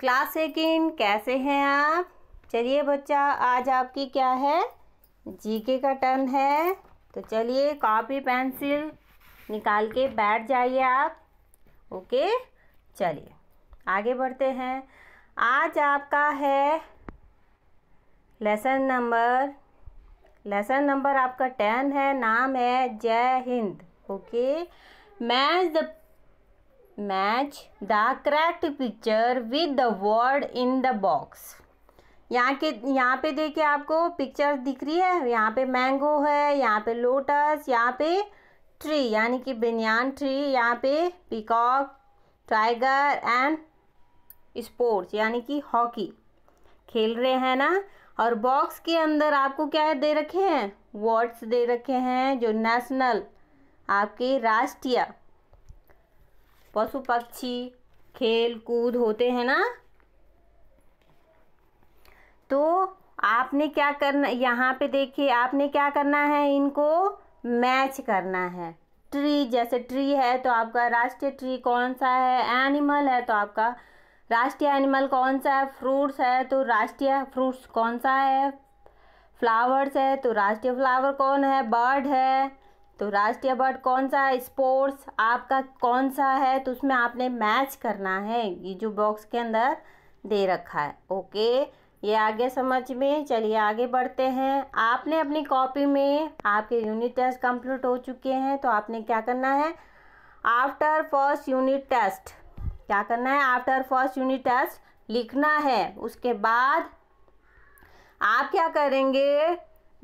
class second कैसे हैं आप चलिए बच्चा आज आपकी क्या है जीके का टर्न है तो चलिए कॉपी पेंसिल निकाल के बैठ जाइए आप ओके चलिए आगे बढ़ते हैं आज आपका है लेसन नंबर लेसन नंबर आपका टेन है नाम है जय हिंद okay match the match the correct picture with the word in the box यहाँ के यहाँ पे देखिए आपको पिक्चर दिख रही है यहाँ पे मैंगो है यहाँ पे लोटस यहाँ पे ट्री यानी कि बनियान ट्री यहाँ पे पिकॉक टाइगर एंड स्पोर्ट्स यानी कि हॉकी खेल रहे हैं ना और बॉक्स के अंदर आपको क्या दे रखे हैं वर्ड्स दे रखे हैं जो नेशनल आपके राष्ट्रीय पशु पक्षी खेल कूद होते हैं ना तो आपने क्या करना यहाँ पे देखिए आपने क्या करना है इनको मैच करना है ट्री जैसे ट्री है तो आपका राष्ट्रीय ट्री कौन सा है एनिमल है तो आपका राष्ट्रीय एनिमल कौन सा है फ्रूट्स है तो राष्ट्रीय फ्रूट्स कौन सा है फ्लावर्स है तो राष्ट्रीय फ्लावर कौन है बर्ड है तो राष्ट्रीय बर्ड कौन सा है स्पोर्ट्स आपका कौन सा है तो उसमें आपने मैच करना है ये जो बॉक्स के अंदर दे रखा है ओके ये आगे समझ में चलिए आगे बढ़ते हैं आपने अपनी कॉपी में आपके यूनिट टेस्ट कंप्लीट हो चुके हैं तो आपने क्या करना है आफ्टर फर्स्ट यूनिट टेस्ट क्या करना है आफ्टर फर्स्ट यूनिट टेस्ट लिखना है उसके बाद आप क्या करेंगे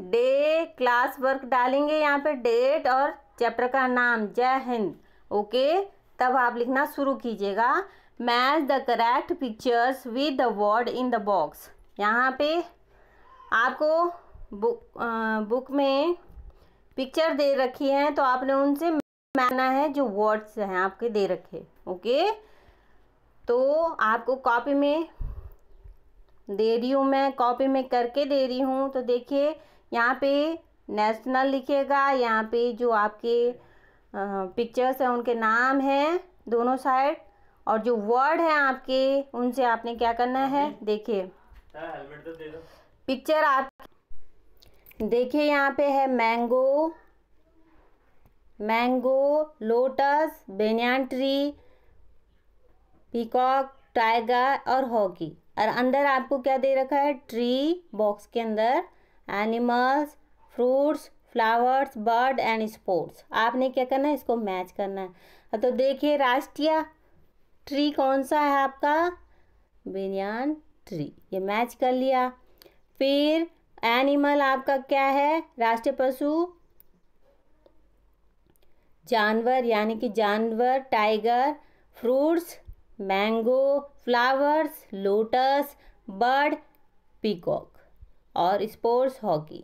डे क्लास वर्क डालेंगे यहाँ पे डेट और चैप्टर का नाम जय हिंद ओके तब आप लिखना शुरू कीजिएगा match the correct pictures with the word in the box यहाँ पे आपको बुक आ, बुक में पिक्चर दे रखी है तो आपने उनसे माना है जो वर्ड्स हैं आपके दे रखे ओके तो आपको कॉपी में दे रही हूँ मैं कॉपी में करके दे रही हूँ तो देखिए यहाँ पे नेशनल लिखेगा यहाँ पे जो आपके पिक्चर्स हैं उनके नाम हैं दोनों साइड और जो वर्ड हैं आपके उनसे आपने क्या करना है हाँ देखिए पिक्चर हाँ, तो आप देखिए यहाँ पे है mango mango lotus banyan tree peacock tiger और हॉकी और अंदर आपको क्या दे रखा है ट्री बॉक्स के अंदर animals fruits flowers bird and sports आपने क्या करना है इसको मैच करना है तो देखिए राष्ट्रीय ट्री कौन सा है आपका बिनियान ट्री ये मैच कर लिया फिर एनिमल आपका क्या है राष्ट्रीय पशु जानवर यानी कि जानवर tiger fruits mango flowers lotus bird peacock और स्पोर्ट्स हॉकी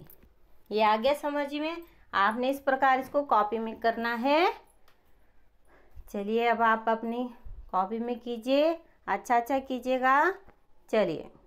ये आ गया समझ में आपने इस प्रकार इसको कॉपी में करना है चलिए अब आप अपनी कॉपी में कीजिए अच्छा अच्छा कीजिएगा चलिए